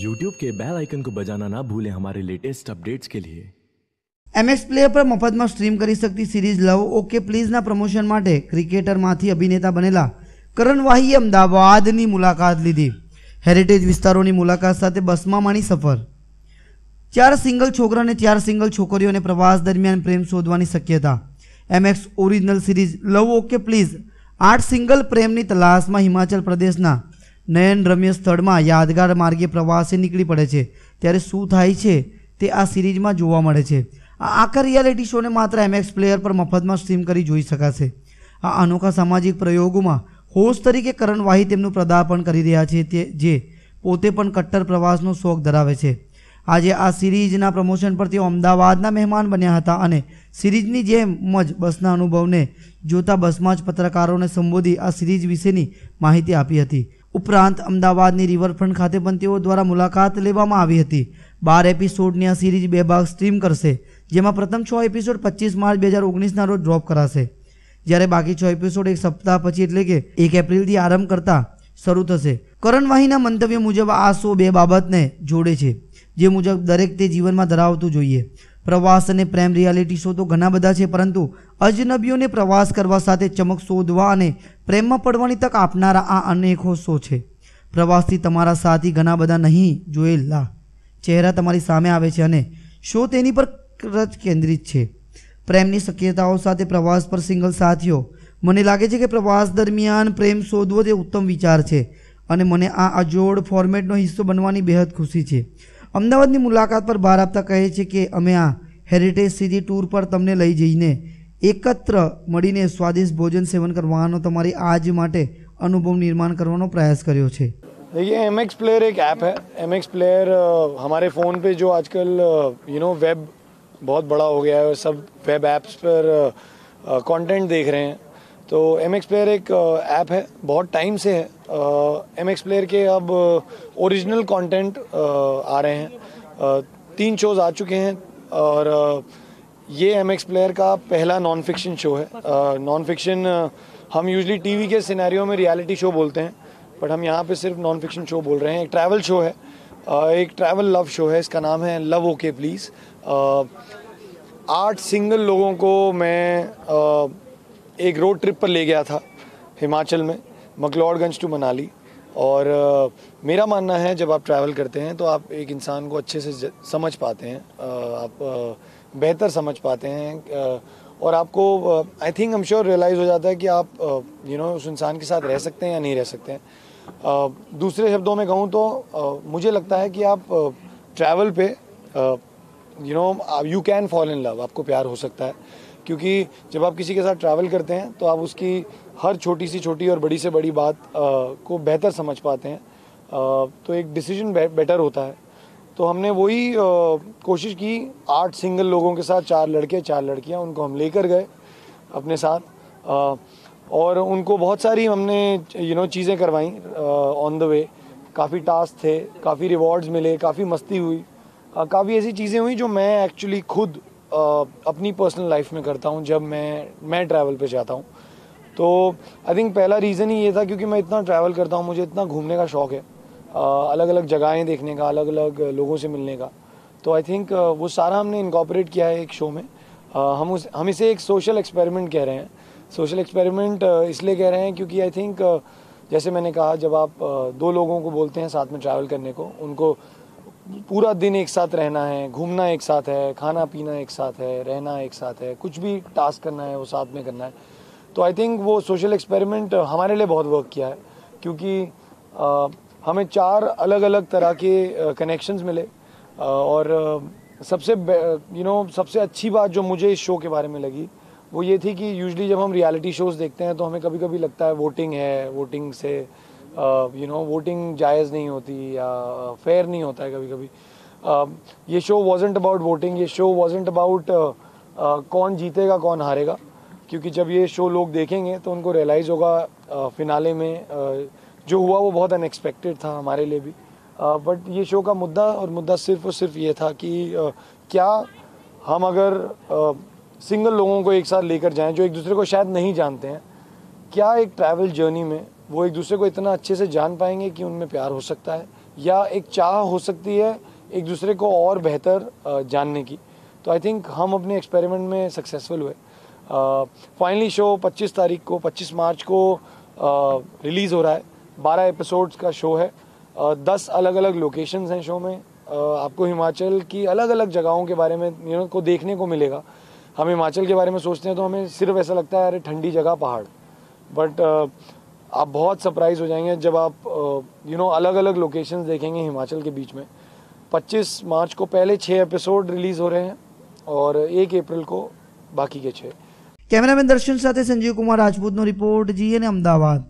YouTube के bell icon को बजाना ना भूले हमारे लेटेस्ट अपडेट्स के लिए एम एक्स पर मफत में स्ट्रीम कर सकती सीरीज लव ओके प्लीज ना प्रमोशन माटे क्रिकेटर माथी अभिनेता बनेला करण वही अमदावाद की मुलाकात लीधी हेरिटेज विस्तारों की मुलाकात साथ बस में सफर चार सिंगल छोकरा ने चार सिंगल छोकरी ने प्रवास दरमियान प्रेम शोधवा शक्यता M X original series love okay please आठ सिंगल प्रेम की तलाश में हिमाचल प्रदेश નયન રમ્ય સ્થળમાં યાદગાર માર્ગે પ્રવાસે નીકળી પડે છે ત્યારે શું થાય છે તે આ સિરીઝમાં જોવા મળે છે આ આખા રિયાલિટી શોને માત્ર એમએક્સ પ્લેયર પર મફતમાં સ્ટ્રીમ કરી જોઈ શકાશે આ અનોખા સામાજિક પ્રયોગોમાં હોસ્ટ તરીકે કરણ વાહી તેમનું પ્રદાર્પણ કરી રહ્યા છે તે જે પોતે પણ કટ્ટર પ્રવાસનો શોખ ધરાવે છે આજે આ સિરીઝના પ્રમોશન પર તેઓ અમદાવાદના મહેમાન બન્યા હતા અને સિરીઝની જેમ જ બસના અનુભવને જોતા બસમાં જ પત્રકારોને સંબોધી આ સિરીઝ વિશેની માહિતી આપી હતી ઉપરાંત અમદાવાદની રિવરફ્રન્ટ ખાતે પણ તેઓ દ્વારા મુલાકાત લેવામાં આવી હતી બાર એપિસોડની આ સિરીઝ બે ભાગ સ્ટ્રીમ કરશે જેમાં પ્રથમ છ એપિસોડ પચીસ માર્ચ બે હજાર ઓગણીસના રોજ ડ્રોપ કરાશે જ્યારે બાકી છ એપિસોડ એક સપ્તાહ પછી એટલે કે એક એપ્રિલથી આરંભ કરતા શરૂ થશે કરણ વાહીના મંતવ્ય મુજબ આ શો બે બાબતને જોડે છે જે મુજબ દરેક તે જીવનમાં ધરાવતું જોઈએ પ્રવાસ અને પ્રેમ રિયાલિટી શો તો ઘણા બધા છે પરંતુ અજનબીઓને પ્રવાસ કરવા સાથે ચમક શોધવા અને પ્રેમમાં પડવાની તક આપનારા આ અનેકો શો છે પ્રવાસથી તમારા સાથી ઘણા બધા નહીં જોયેલા ચહેરા તમારી સામે આવે છે અને શો તેની પર જ કેન્દ્રિત છે પ્રેમની શક્યતાઓ સાથે પ્રવાસ પર સિંગલ સાથીઓ મને લાગે છે કે પ્રવાસ દરમિયાન પ્રેમ શોધવો તે ઉત્તમ વિચાર છે અને મને આ અજોડ ફોર્મેટનો હિસ્સો બનવાની બેહદ ખુશી છે અમદાવાદની મુલાકાત પર ભાર આપતા કહે છે કે અમે આ હેરિટેજ સિટી ટૂર પર તમને લઈ જઈને એકત્ર મળીને સ્વાદિષ્ટ ભોજન સેવન કરવાનો તમારી આજ માટે અનુભવ નિર્માણ કરવાનો પ્રયાસ કર્યો છે देखिए એમ એક્સ પ્લેયર એક એપ है એમ એક્સ પ્લેયર हमारे ફોન પે જો आजकल यू नो वेब बहुत बड़ा हो गया है सब वेब ऐप्स पर कंटेंट देख रहे हैं तो एम एक्स प्लेयर एक ऐप है बहुत टाइम से है एम एक्स प्लेयर के अब ओरिजिनल कंटेंट आ रहे हैं तीन शोज आ चुके हैं और ये एम एक्स प्लेयर का पहला नॉन फिक्शन शो है नॉन फिक्शन हम यूजली टीवी के सिनेरियो में रियलिटी शो बोलते हैं बट हम यहाँ पे सिर्फ नॉन फिक्शन शो बोल रहे हैं एक ट्रैवल शो है एक ट्रैवल लव शो है इसका नाम है लव ओके प्लीज़ आठ सिंगल लोगों को मैं एक रोड ट्रिप पर ले गया था हिमाचल में मकलौड़गंज टू मनाली और मेरा मानना है जब आप ट्रैवल करते हैं तो आप एक इंसान को अच्छे से समझ पाते हैं आप बेहतर समझ पाते हैं और आपको I think am sure realise हो जाता है कि आप यू नो you know, उस इंसान के साथ रह सकते हैं या नहीं रह सकते हैं दूसरे शब्दों में कहूँ तो मुझे लगता है कि आप ट्रैवल पे you know you can fall in love आपको प्यार हो सकता है क्योंकि जब आप किसी के साथ ट्रैवल करते हैं तो आप उसकी हर छोटी सी छोटी और बड़ी से बड़ी बात आ, को बेहतर समझ पाते हैं आ, तो एक डिसीजन बे, बेटर होता है तो हमने वही कोशिश की आठ सिंगल लोगों के साथ चार लड़के चार लड़कियां उनको हम लेकर गए अपने साथ आ, और उनको बहुत सारी हमने यू नो चीज़ें करवाई ऑन द वे काफ़ी टास्क थे काफ़ी रिवॉर्ड्स मिले काफ़ी मस्ती हुई काफ़ी ऐसी चीज़ें हुई जो मैं एक्चुअली खुद अपनी पर्सनल लाइफ में करता हूँ जब मैं मैं ट्रैवल पे जाता हूँ तो आई थिंक पहला रीज़न ही ये था क्योंकि मैं इतना ट्रैवल करता हूँ मुझे इतना घूमने का शौक़ है अलग अलग जगहें देखने का अलग अलग लोगों से मिलने का तो आई थिंक वो सारा हमने इनकॉपरेट किया है एक शो में हम उस हम इसे एक सोशल एक्सपेरिमेंट कह रहे हैं सोशल एक्सपेरिमेंट इसलिए कह रहे हैं क्योंकि आई थिंक जैसे मैंने कहा जब आप दो लोगों को बोलते हैं साथ में ट्रैवल करने को उनको पूरा दिन एक साथ रहना है घूमना एक साथ है खाना पीना एक साथ है रहना एक साथ है कुछ भी टास्क करना है वो साथ में करना है तो आई थिंक वो सोशल एक्सपेरिमेंट हमारे लिए बहुत वर्क किया है क्योंकि आ, हमें चार अलग अलग तरह के कनेक्शंस मिले आ, और सबसे यू नो सबसे अच्छी बात जो मुझे इस शो के बारे में लगी वो ये थी कि यूजली जब हम रियलिटी शोज़ देखते हैं तो हमें कभी कभी लगता है वोटिंग है वोटिंग से यू नो वोटिंग जायज़ नहीं होती या फेयर नहीं होता है कभी कभी ये शो वॉजेंट अबाउट वोटिंग ये शो वॉजेंट अबाउट कौन जीतेगा कौन हारेगा क्योंकि जब ये शो लोग देखेंगे तो उनको रियलाइज़ होगा फिनाले में जो हुआ वो बहुत अनएक्सपेक्टेड था हमारे लिए भी बट ये शो का मुद्दा और मुद्दा सिर्फ और सिर्फ ये था कि क्या हम अगर सिंगल लोगों को एक साथ लेकर जाएं जो एक दूसरे को शायद नहीं जानते हैं क्या एक ट्रैवल जर्नी में वो एक दूसरे को इतना अच्छे से जान पाएंगे कि उनमें प्यार हो सकता है या एक चाह हो सकती है एक दूसरे को और बेहतर जानने की तो आई थिंक हम अपने एक्सपेरिमेंट में सक्सेसफुल हुए फाइनली शो 25 तारीख को 25 मार्च को रिलीज़ हो रहा है 12 एपिसोड्स का शो है दस अलग अलग लोकेशंस हैं शो में आपको हिमाचल की अलग अलग जगहों के बारे में यू नो को देखने को मिलेगा हम हिमाचल के बारे में सोचते हैं तो हमें सिर्फ ऐसा लगता है अरे ठंडी जगह पहाड़ बट आप बहुत सरप्राइज हो जाएंगे जब आप यू नो अलग अलग लोकेशन देखेंगे हिमाचल के बीच में 25 मार्च को पहले छः एपिसोड रिलीज हो रहे हैं और एक अप्रैल को बाकी के छः साथ संजीव कुमार राजपूत नो रिपोर्ट जी एन अहमदाबाद